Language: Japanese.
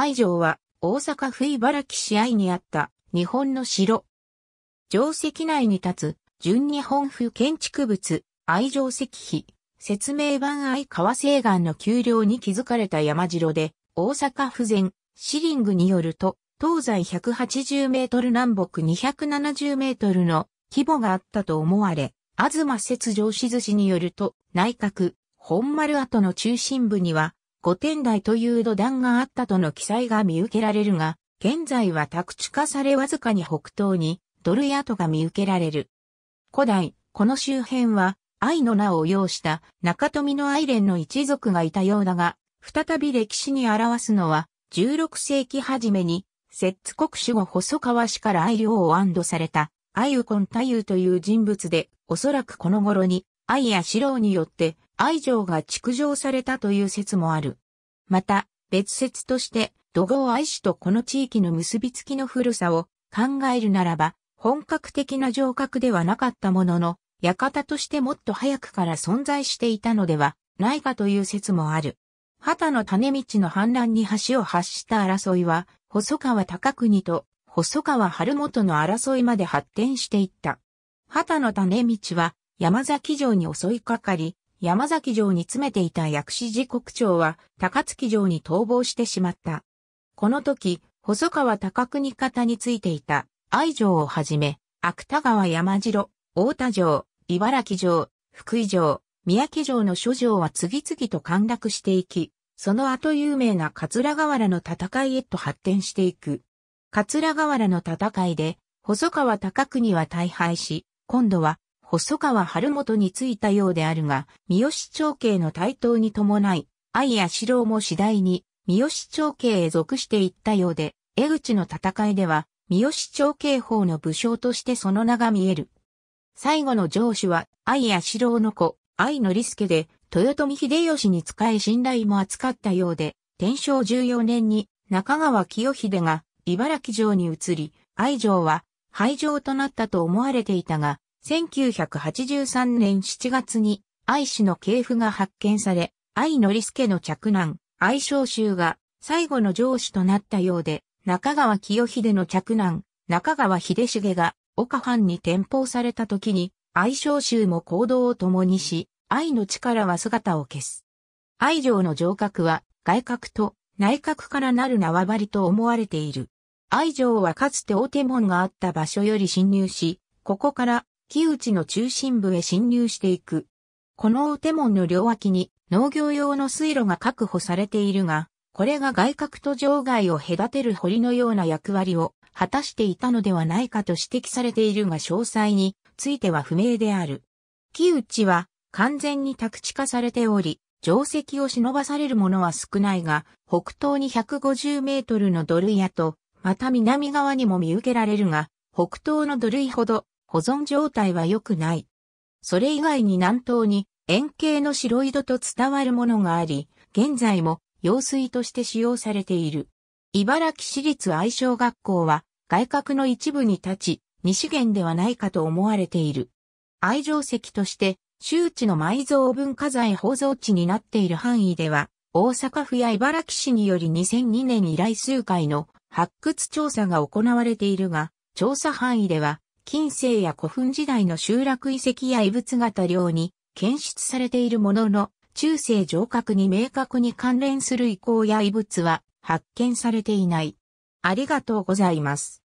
愛城は大阪府茨城市愛にあった日本の城。城石内に立つ純日本風建築物愛城石碑。説明版愛川西岸の丘陵に築かれた山城で大阪府前シリングによると東西180メートル南北270メートルの規模があったと思われ、東雪城志寿司によると内閣、本丸跡の中心部には御殿台という土壇があったとの記載が見受けられるが、現在は宅地化されわずかに北東にドルヤ跡が見受けられる。古代、この周辺は愛の名を要した中富の愛連の一族がいたようだが、再び歴史に表すのは16世紀初めに、摂津国主護細川氏から愛領を安堵された、愛右近太夫という人物で、おそらくこの頃に、愛や四郎によって、愛情が築城されたという説もある。また、別説として、土豪愛氏とこの地域の結びつきの古さを考えるならば、本格的な城郭ではなかったものの、館としてもっと早くから存在していたのではないかという説もある。旗の種道の反乱に橋を発した争いは、細川高国と細川春元の争いまで発展していった。旗の種道は山崎城に襲いかかり、山崎城に詰めていた薬師寺国長は高槻城に逃亡してしまった。この時、細川高国方についていた愛城をはじめ、芥川山城、大田城、茨城城、福井城、三宅城の諸城は次々と陥落していき、その後有名な桂河原の戦いへと発展していく。桂河原の戦いで、細川高国は大敗し、今度は細川春元についたようであるが、三好長慶の台頭に伴い、愛や四郎も次第に三好長慶へ属していったようで、江口の戦いでは、三好長慶法の武将としてその名が見える。最後の上司は、愛や四郎の子、愛の利助で、豊臣秀吉に仕え信頼も扱ったようで、天正14年に中川清秀が茨城城に移り、愛城は廃城となったと思われていたが、1983年7月に愛氏の系譜が発見され、愛のりすけの着難、愛称集が最後の上司となったようで、中川清秀の着難、中川秀重が岡藩に転封された時に、愛称集も行動を共にし、愛の力は姿を消す。愛情の上角は外閣と内閣からなる縄張りと思われている。愛情はかつて大手門があった場所より侵入し、ここから木内の中心部へ侵入していく。この大手門の両脇に農業用の水路が確保されているが、これが外郭と場外を隔てる堀のような役割を果たしていたのではないかと指摘されているが詳細については不明である。木内は完全に宅地化されており、定石を忍ばされるものは少ないが、北東に150メートルの土塁屋と、また南側にも見受けられるが、北東の土塁ほど保存状態は良くない。それ以外に南東に円形の白井戸と伝わるものがあり、現在も用水として使用されている。茨城市立愛称学校は外郭の一部に立ち、西源ではないかと思われている。愛情石として周知の埋蔵文化財宝蔵地になっている範囲では、大阪府や茨城市により2002年以来数回の発掘調査が行われているが、調査範囲では近世や古墳時代の集落遺跡や遺物型量に検出されているものの、中世城郭に明確に関連する遺構や遺物は発見されていない。ありがとうございます。